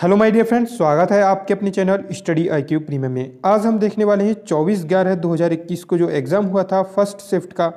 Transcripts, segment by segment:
hello my dear friends स्वागत है आपके अपने चैनल स्टडी आईक्यू प्रीमियम में आज हम देखने वाले हैं 24 ग्यारह 2021 को जो एग्ज़ाम हुआ था फर्स्ट शिफ्ट का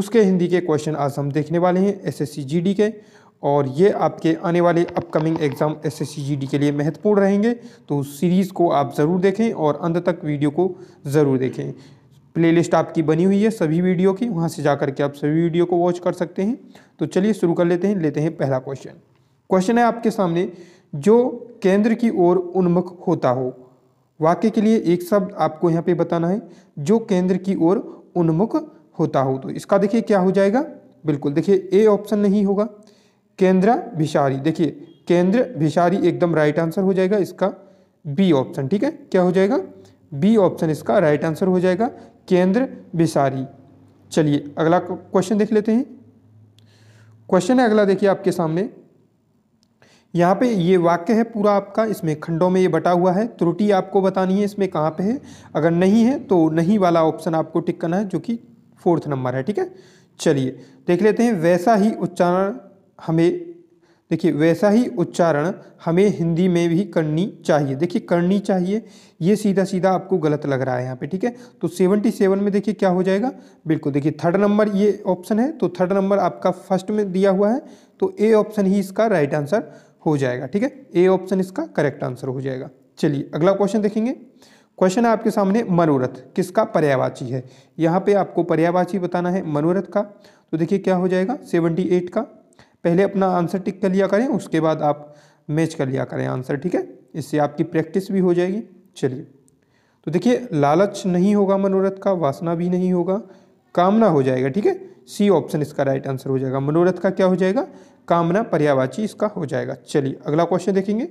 उसके हिंदी के क्वेश्चन आज हम देखने वाले हैं एसएससी जीडी के और ये आपके आने वाले अपकमिंग एग्ज़ाम एसएससी जीडी के लिए महत्वपूर्ण रहेंगे तो सीरीज़ को आप ज़रूर देखें और अंत तक वीडियो को ज़रूर देखें प्ले आपकी बनी हुई है सभी वीडियो की वहाँ से जा के आप सभी वीडियो को वॉच कर सकते हैं तो चलिए शुरू कर लेते हैं लेते हैं पहला क्वेश्चन क्वेश्चन है आपके सामने जो केंद्र की ओर उन्मुख होता हो वाक्य के लिए एक शब्द आपको यहाँ पे बताना है जो केंद्र की ओर उन्मुख होता हो तो इसका देखिए क्या हो जाएगा बिल्कुल देखिए ए ऑप्शन नहीं होगा केंद्र भिषारी देखिए केंद्र भिषारी एकदम राइट आंसर हो जाएगा इसका बी ऑप्शन ठीक है क्या हो जाएगा बी ऑप्शन इसका राइट आंसर हो जाएगा केंद्र भिसारी चलिए अगला क्वेश्चन देख लेते हैं क्वेश्चन है अगला देखिए आपके सामने यहाँ पे ये वाक्य है पूरा आपका इसमें खंडों में ये बटा हुआ है त्रुटि आपको बतानी है इसमें कहाँ पे है अगर नहीं है तो नहीं वाला ऑप्शन आपको टिक करना है जो कि फोर्थ नंबर है ठीक है चलिए देख लेते हैं वैसा ही उच्चारण हमें देखिए वैसा ही उच्चारण हमें हिंदी में भी करनी चाहिए देखिए करनी चाहिए ये सीधा सीधा आपको गलत लग रहा है यहाँ पे ठीक है तो सेवनटी सेवन में देखिए क्या हो जाएगा बिल्कुल देखिए थर्ड नंबर ये ऑप्शन है तो थर्ड नंबर आपका फर्स्ट में दिया हुआ है तो ए ऑप्शन ही इसका राइट आंसर हो जाएगा ठीक है ए ऑप्शन इसका करेक्ट आंसर हो जाएगा चलिए अगला क्वेश्चन देखेंगे क्वेश्चन है आपके सामने मनोरथ किसका पर्यावाची है यहाँ पे आपको पर्यावाची बताना है मनोरथ का तो देखिए क्या हो जाएगा सेवनटी एट का पहले अपना आंसर टिक कर लिया करें उसके बाद आप मैच कर लिया करें आंसर ठीक है इससे आपकी प्रैक्टिस भी हो जाएगी चलिए तो देखिए लालच नहीं होगा मनोरथ का वासना भी नहीं होगा कामना हो जाएगा ठीक है सी ऑप्शन इसका राइट आंसर हो जाएगा मनोरथ का क्या हो जाएगा कामना पर्यावाची इसका हो जाएगा चलिए अगला क्वेश्चन देखेंगे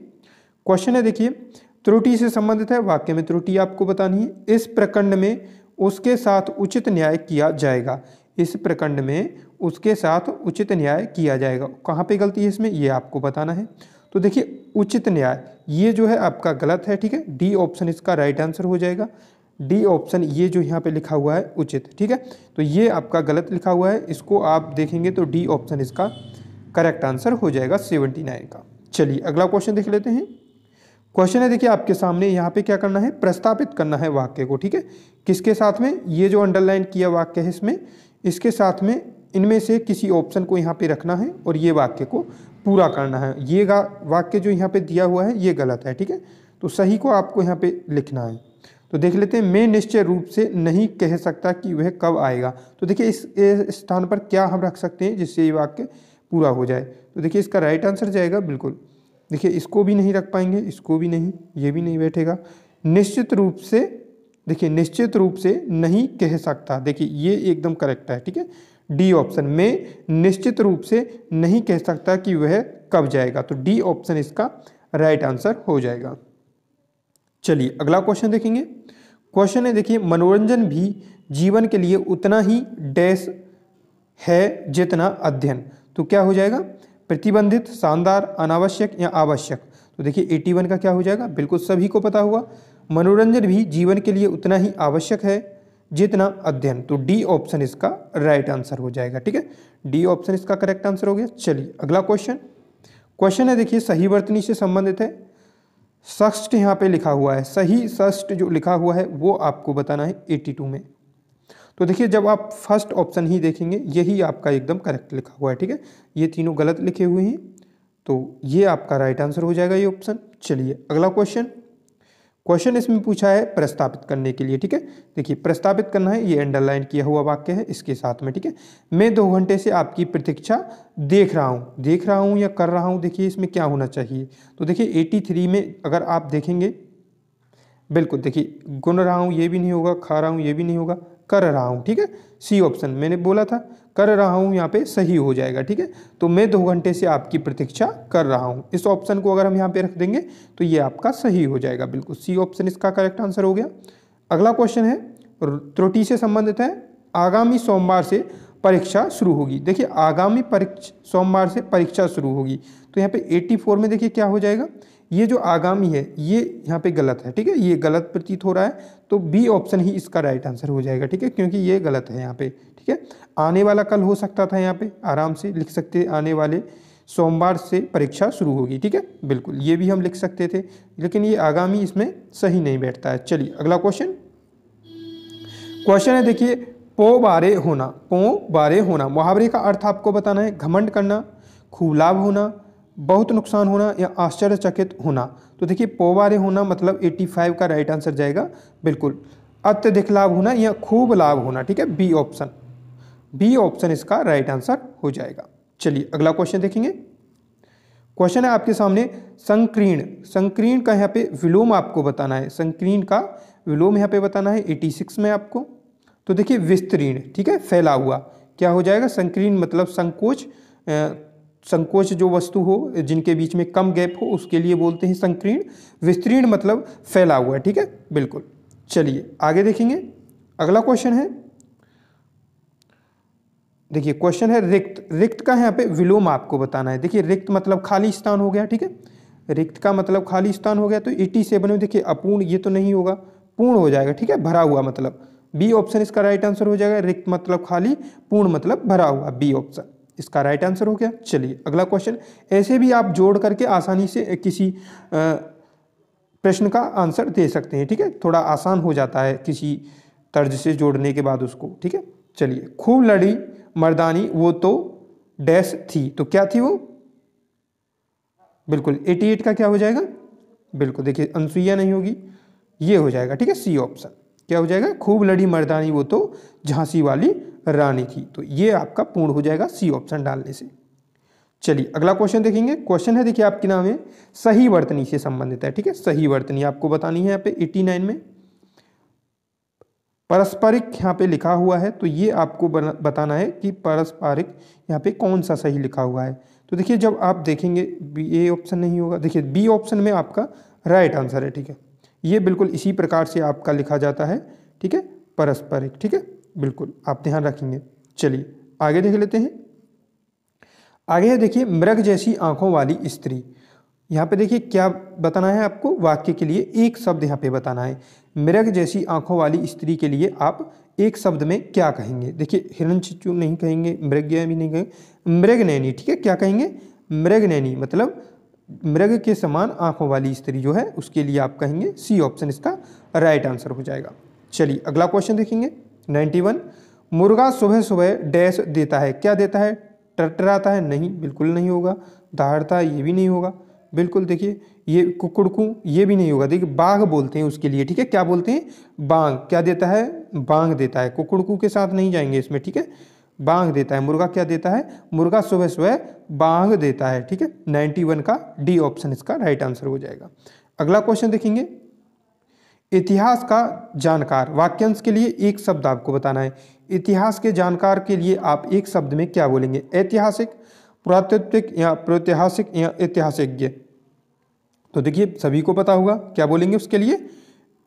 क्वेश्चन है देखिए त्रुटि से संबंधित है वाक्य में त्रुटि आपको बतानी है इस प्रखंड में उसके साथ उचित न्याय किया जाएगा इस प्रखंड में उसके साथ उचित न्याय किया जाएगा कहाँ पे गलती है इसमें ये आपको बताना है तो देखिए उचित न्याय ये जो है आपका गलत है ठीक है डी ऑप्शन इसका राइट आंसर हो जाएगा डी ऑप्शन ये जो यहाँ पे लिखा हुआ है उचित ठीक है तो ये आपका गलत लिखा हुआ है इसको आप देखेंगे तो डी ऑप्शन इसका करेक्ट आंसर हो जाएगा सेवेंटी नाइन का चलिए अगला क्वेश्चन देख लेते हैं क्वेश्चन है देखिए आपके सामने यहाँ पे क्या करना है प्रस्तापित करना है वाक्य को ठीक है किसके साथ में ये जो अंडरलाइन किया वाक्य है इसमें इसके साथ में इनमें से किसी ऑप्शन को यहाँ पे रखना है और ये वाक्य को पूरा करना है ये वाक्य जो यहाँ पे दिया हुआ है ये गलत है ठीक है तो सही को आपको यहाँ पे लिखना है तो देख लेते हैं मैं निश्चय रूप से नहीं कह सकता कि वह कब आएगा तो देखिए इस स्थान पर क्या हम रख सकते हैं जिससे ये वाक्य पूरा हो जाए तो देखिए इसका राइट आंसर जाएगा बिल्कुल देखिए इसको भी नहीं रख पाएंगे इसको भी नहीं ये भी नहीं बैठेगा निश्चित रूप से देखिए निश्चित रूप से नहीं कह सकता देखिए ये एकदम करेक्ट है ठीक है डी ऑप्शन में निश्चित रूप से नहीं कह सकता कि वह कब जाएगा तो डी ऑप्शन इसका राइट आंसर हो जाएगा चलिए अगला क्वेश्चन देखेंगे क्वेश्चन है देखिए मनोरंजन भी जीवन के लिए उतना ही डैश है जितना अध्ययन तो क्या हो जाएगा प्रतिबंधित शानदार अनावश्यक या आवश्यक तो देखिए 81 का क्या हो जाएगा बिल्कुल सभी को पता हुआ मनोरंजन भी जीवन के लिए उतना ही आवश्यक है जितना अध्ययन तो डी ऑप्शन इसका राइट आंसर हो जाएगा ठीक है डी ऑप्शन इसका करेक्ट आंसर हो गया चलिए अगला क्वेश्चन क्वेश्चन है देखिए सही वर्तनी से संबंधित है षष्ठ यहाँ पे लिखा हुआ है सही षष्ठ जो लिखा हुआ है वो आपको बताना है 82 में तो देखिए जब आप फर्स्ट ऑप्शन ही देखेंगे यही आपका एकदम करेक्ट लिखा हुआ है ठीक है ये तीनों गलत लिखे हुए हैं तो ये आपका राइट आंसर हो जाएगा ये ऑप्शन चलिए अगला क्वेश्चन क्वेश्चन इसमें पूछा है प्रस्तावित करने के लिए ठीक है देखिए प्रस्तावित करना है ये अंडरलाइन किया हुआ वाक्य है इसके साथ में ठीक है मैं दो घंटे से आपकी प्रतीक्षा देख रहा हूँ देख रहा हूँ या कर रहा हूँ देखिए इसमें क्या होना चाहिए तो देखिए 83 में अगर आप देखेंगे बिल्कुल देखिए गुन रहा हूँ ये भी नहीं होगा खा रहा हूँ ये भी नहीं होगा कर रहा हूँ ठीक है सी ऑप्शन मैंने बोला था कर रहा हूँ यहाँ पे सही हो जाएगा ठीक है तो मैं दो घंटे से आपकी प्रतीक्षा कर रहा हूँ इस ऑप्शन को अगर हम यहाँ पे रख देंगे तो ये आपका सही हो जाएगा बिल्कुल सी ऑप्शन इसका करेक्ट आंसर हो गया अगला क्वेश्चन है त्रुटि से संबंधित है आगामी सोमवार से परीक्षा शुरू होगी देखिए आगामी परीक्षा सोमवार से परीक्षा शुरू होगी तो यहाँ पे 84 में देखिए क्या हो जाएगा ये जो आगामी है ये यहाँ पे गलत है ठीक है ये गलत प्रतीत हो रहा है तो बी ऑप्शन ही इसका राइट आंसर हो जाएगा ठीक है क्योंकि ये गलत है यहाँ पे ठीक है आने वाला कल हो सकता था यहाँ पे आराम से लिख सकते आने वाले सोमवार से परीक्षा शुरू होगी ठीक है बिल्कुल ये भी हम लिख सकते थे लेकिन ये आगामी इसमें सही नहीं बैठता है चलिए अगला क्वेश्चन क्वेश्चन है देखिए पो बारे होना पो बारे होना मुहावरे का अर्थ आपको बताना है घमंड करना खूब लाभ होना बहुत नुकसान होना या आश्चर्यचकित होना तो देखिए पोवारे होना मतलब 85 का राइट आंसर जाएगा बिल्कुल अत्यधिक लाभ होना या खूब लाभ होना ठीक है बी ऑप्शन बी ऑप्शन इसका राइट आंसर हो जाएगा चलिए अगला क्वेश्चन देखेंगे क्वेश्चन है आपके सामने संकीर्ण संकीर्ण का यहाँ पे विलोम आपको बताना है संकीर्ण का विलोम यहाँ पे बताना है 86 में आपको तो देखिए विस्तीर्ण ठीक है फैला हुआ क्या हो जाएगा संकीर्ण मतलब संकोच संकोच जो वस्तु हो जिनके बीच में कम गैप हो उसके लिए बोलते हैं संकीर्ण विस्तीर्ण मतलब फैला हुआ है ठीक है बिल्कुल चलिए आगे देखेंगे अगला क्वेश्चन है देखिए क्वेश्चन है रिक्त रिक्त का यहाँ पे विलोम आपको बताना है देखिए रिक्त मतलब खाली स्थान हो गया ठीक है रिक्त का मतलब खाली स्थान हो गया तो इटी से बने देखिए अपूर्ण ये तो नहीं होगा पूर्ण हो जाएगा ठीक है भरा हुआ मतलब बी ऑप्शन इसका राइट आंसर हो जाएगा रिक्त मतलब खाली पूर्ण मतलब भरा हुआ बी ऑप्शन इसका राइट आंसर हो गया चलिए अगला क्वेश्चन ऐसे भी आप जोड़ करके आसानी से किसी प्रश्न का आंसर दे सकते हैं ठीक है थोड़ा आसान हो जाता है किसी तर्ज से जोड़ने के बाद उसको ठीक है चलिए खूब लड़ी मर्दानी वो तो डैश थी तो क्या थी वो बिल्कुल 88 का क्या हो जाएगा बिल्कुल देखिए अनसुईया नहीं होगी ये हो जाएगा ठीक है सी ऑप्शन क्या हो जाएगा खूब लड़ी मर्दानी वो तो झांसी वाली रानी की तो ये आपका पूर्ण हो जाएगा सी ऑप्शन डालने से चलिए अगला क्वेश्चन देखेंगे क्वेश्चन है देखिए आपके नाम है सही वर्तनी से संबंधित है ठीक है सही वर्तनी आपको बतानी है यहाँ पे 89 में पारस्परिक यहाँ पे लिखा हुआ है तो ये आपको बताना है कि पारस्परिक यहाँ पे कौन सा सही लिखा हुआ है तो देखिए जब आप देखेंगे बी ए ऑप्शन नहीं होगा देखिए बी ऑप्शन में आपका राइट आंसर है ठीक है ये बिल्कुल इसी प्रकार से आपका लिखा जाता है ठीक है परस्परिक ठीक है बिल्कुल आप ध्यान रखेंगे चलिए आगे देख लेते हैं आगे है देखिए मृग जैसी आंखों वाली स्त्री यहाँ पे देखिए क्या बताना है आपको वाक्य के लिए एक शब्द यहाँ पे बताना है मृग जैसी आंखों वाली स्त्री के लिए आप एक शब्द में क्या कहेंगे देखिए हिरण चिचू नहीं कहेंगे मृग भी नहीं कहेंगे मृग नैनी ठीक है क्या कहेंगे मृग नैनी मतलब मृग के समान आंखों वाली स्त्री जो है उसके लिए आप कहेंगे सी ऑप्शन इसका राइट आंसर हो जाएगा चलिए अगला क्वेश्चन देखेंगे नाइन्टी वन मुर्गा सुबह सुबह डैश देता है क्या देता है टटराता है नहीं बिल्कुल नहीं होगा दहाड़ता है ये भी नहीं होगा बिल्कुल देखिए ये कुकुड़कू ये भी नहीं होगा देखिए बाघ बोलते हैं उसके लिए ठीक है क्या बोलते हैं बांग क्या देता है बांग देता है कुकुड़कू के साथ नहीं जाएंगे इसमें ठीक है बांग देता है मुर्गा क्या देता है मुर्गा सुबह सुबह बांग देता है ठीक है नाइन्टी वन का डी ऑप्शन इसका राइट आंसर हो जाएगा अगला क्वेश्चन देखेंगे इतिहास का जानकार वाक्यांश के लिए एक शब्द आपको बताना है इतिहास के जानकार के लिए आप एक शब्द में क्या बोलेंगे ऐतिहासिक पुरातत्विक या प्रतिहासिक या ऐतिहासिज्ञ तो देखिए सभी को पता होगा क्या बोलेंगे उसके लिए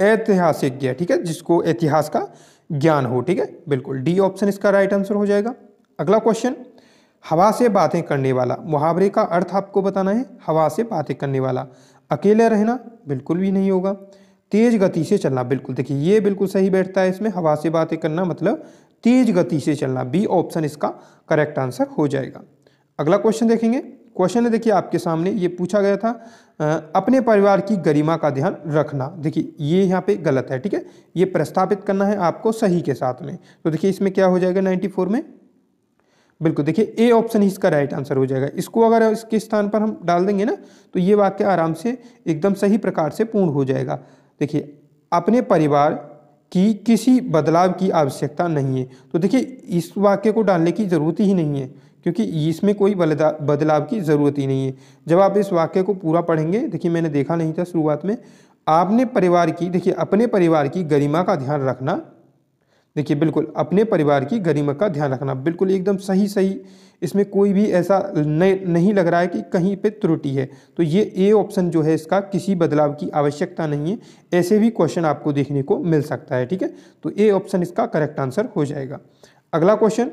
ऐतिहासिज्ञ ठीक है जिसको इतिहास का ज्ञान हो ठीक है बिल्कुल डी ऑप्शन इसका राइट आंसर हो जाएगा अगला क्वेश्चन हवा से बातें करने वाला मुहावरे का अर्थ आपको बताना है हवा से बातें करने वाला अकेले रहना बिल्कुल भी नहीं होगा तेज़ गति से चलना बिल्कुल देखिए ये बिल्कुल सही बैठता है इसमें हवा से बातें करना मतलब तेज गति से चलना बी ऑप्शन इसका करेक्ट आंसर हो जाएगा अगला क्वेश्चन देखेंगे क्वेश्चन है देखिए आपके सामने ये पूछा गया था आ, अपने परिवार की गरिमा का ध्यान रखना देखिए ये यहाँ पे गलत है ठीक है ये प्रस्तापित करना है आपको सही के साथ में तो देखिए इसमें क्या हो जाएगा 94 में बिल्कुल देखिए ए ऑप्शन ही इसका राइट आंसर हो जाएगा इसको अगर इसके स्थान पर हम डाल देंगे ना तो ये वाक्य आराम से एकदम सही प्रकार से पूर्ण हो जाएगा देखिए अपने परिवार की किसी बदलाव की आवश्यकता नहीं है तो देखिए इस वाक्य को डालने की ज़रूरत ही नहीं है क्योंकि इसमें कोई बदलाव की ज़रूरत ही नहीं है जब आप इस वाक्य को पूरा पढ़ेंगे देखिए मैंने देखा नहीं था शुरुआत में आपने परिवार की देखिए अपने परिवार की गरिमा का ध्यान रखना देखिए बिल्कुल अपने परिवार की गरिमा का ध्यान रखना बिल्कुल एकदम सही सही इसमें कोई भी ऐसा नहीं लग रहा है कि कहीं पे त्रुटि है तो ये ए ऑप्शन जो है इसका किसी बदलाव की आवश्यकता नहीं है ऐसे भी क्वेश्चन आपको देखने को मिल सकता है ठीक है तो ए ऑप्शन इसका करेक्ट आंसर हो जाएगा अगला क्वेश्चन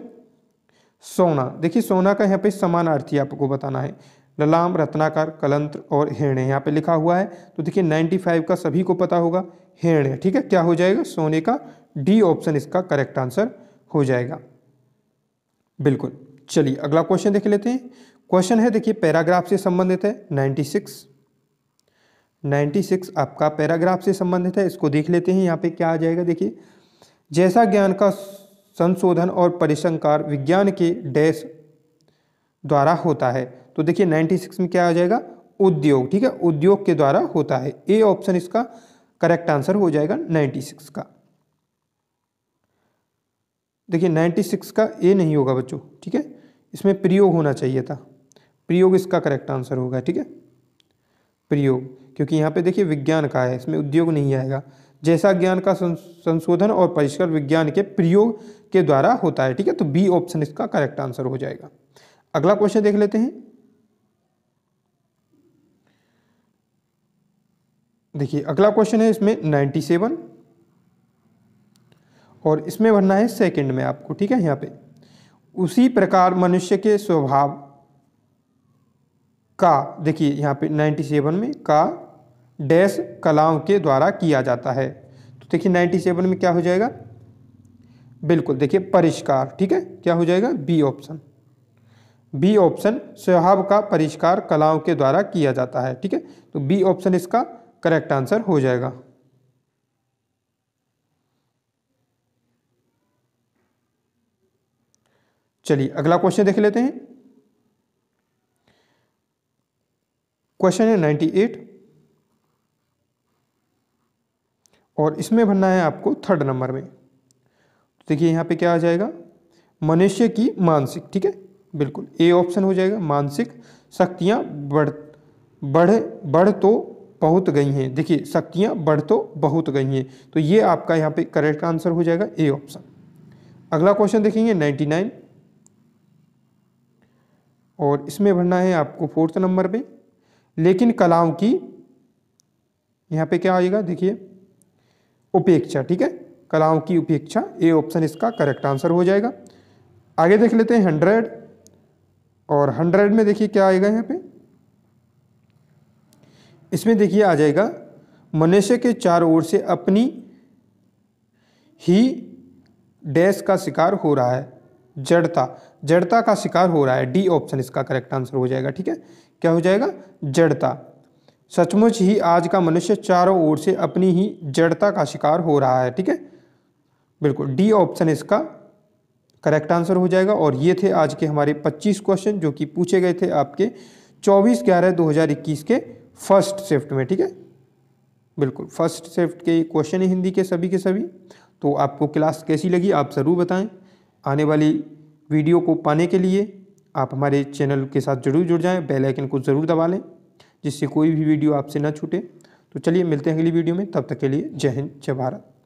सोना देखिए सोना का यहाँ पे समानार्थी आपको बताना है ललाम रत्नाकार कलंत्र और हिरण्य यहाँ पे लिखा हुआ है तो देखिए 95 का सभी को पता होगा हिरण्य ठीक है क्या हो जाएगा सोने का डी ऑप्शन इसका करेक्ट आंसर हो जाएगा बिल्कुल चलिए अगला क्वेश्चन देख लेते हैं क्वेश्चन है देखिए पैराग्राफ से संबंधित है 96 96 आपका पैराग्राफ से संबंधित है इसको देख लेते हैं यहाँ पे क्या आ जाएगा देखिए जैसा ज्ञान का संशोधन और परिसंकार विज्ञान के डैश द्वारा होता है तो देखिए 96 में क्या आ जाएगा उद्योग ठीक है उद्योग के द्वारा होता है ए ऑप्शन इसका करेक्ट आंसर हो जाएगा 96 का देखिए 96 का ए नहीं होगा बच्चों ठीक है इसमें प्रयोग होना चाहिए था प्रयोग इसका करेक्ट आंसर होगा ठीक है प्रयोग क्योंकि यहाँ पे देखिए विज्ञान का है इसमें उद्योग नहीं आएगा जैसा ज्ञान का संशोधन और परिष्कार विज्ञान के प्रयोग के द्वारा होता है ठीक है तो बी ऑप्शन इसका करेक्ट आंसर हो जाएगा अगला क्वेश्चन देख लेते हैं देखिए अगला क्वेश्चन है इसमें सेवन और इसमें भरना है सेकंड में आपको ठीक है यहाँ पे उसी प्रकार मनुष्य के स्वभाव का देखिए यहाँ पे 97 में का डैश कलाओं के द्वारा किया जाता है तो देखिए 97 में क्या हो जाएगा बिल्कुल देखिए परिष्कार ठीक है क्या हो जाएगा बी ऑप्शन बी ऑप्शन स्वभाव का परिष्कार कलाओं के द्वारा किया जाता है ठीक है तो बी ऑप्शन इसका करेक्ट आंसर हो जाएगा चलिए अगला क्वेश्चन देख लेते हैं क्वेश्चन है नाइन्टी एट और इसमें भरना है आपको थर्ड नंबर में तो देखिए यहां पे क्या आ जाएगा मनुष्य की मानसिक ठीक है बिल्कुल ए ऑप्शन हो जाएगा मानसिक शक्तियां बढ़ बढ़ बढ़ तो बहुत गई हैं देखिए शक्तियां बढ़ तो बहुत गई हैं तो ये आपका यहाँ पे करेक्ट आंसर हो जाएगा ए ऑप्शन अगला क्वेश्चन देखेंगे नाइन्टी नाइन और इसमें भरना है आपको फोर्थ नंबर पे लेकिन कलाओं की यहाँ पे क्या आएगा देखिए उपेक्षा ठीक है कलाओं की उपेक्षा ए ऑप्शन इसका करेक्ट आंसर हो जाएगा आगे देख लेते हैं हंड्रेड और हंड्रेड में देखिए क्या आएगा यहाँ पे इसमें देखिए आ जाएगा मनुष्य के चार ओर से अपनी ही डैश का शिकार हो रहा है जड़ता जड़ता का शिकार हो रहा है डी ऑप्शन इसका करेक्ट आंसर हो जाएगा ठीक है क्या हो जाएगा जड़ता सचमुच ही आज का मनुष्य चारों ओर से अपनी ही जड़ता का शिकार हो रहा है ठीक है बिल्कुल डी ऑप्शन इसका करेक्ट आंसर हो जाएगा और ये थे आज के हमारे 25 क्वेश्चन जो कि पूछे गए थे आपके 24 ग्यारह 2021 के फर्स्ट शिफ्ट में ठीक है बिल्कुल फर्स्ट शिफ्ट के क्वेश्चन हिंदी के सभी के सभी तो आपको क्लास कैसी लगी आप ज़रूर बताएं आने वाली वीडियो को पाने के लिए आप हमारे चैनल के साथ जरूर जुड़ जाएं बेल आइकन को ज़रूर दबा लें जिससे कोई भी वीडियो आपसे ना छूटे तो चलिए मिलते हैं अगली वीडियो में तब तक के लिए जय हिंद जय भारत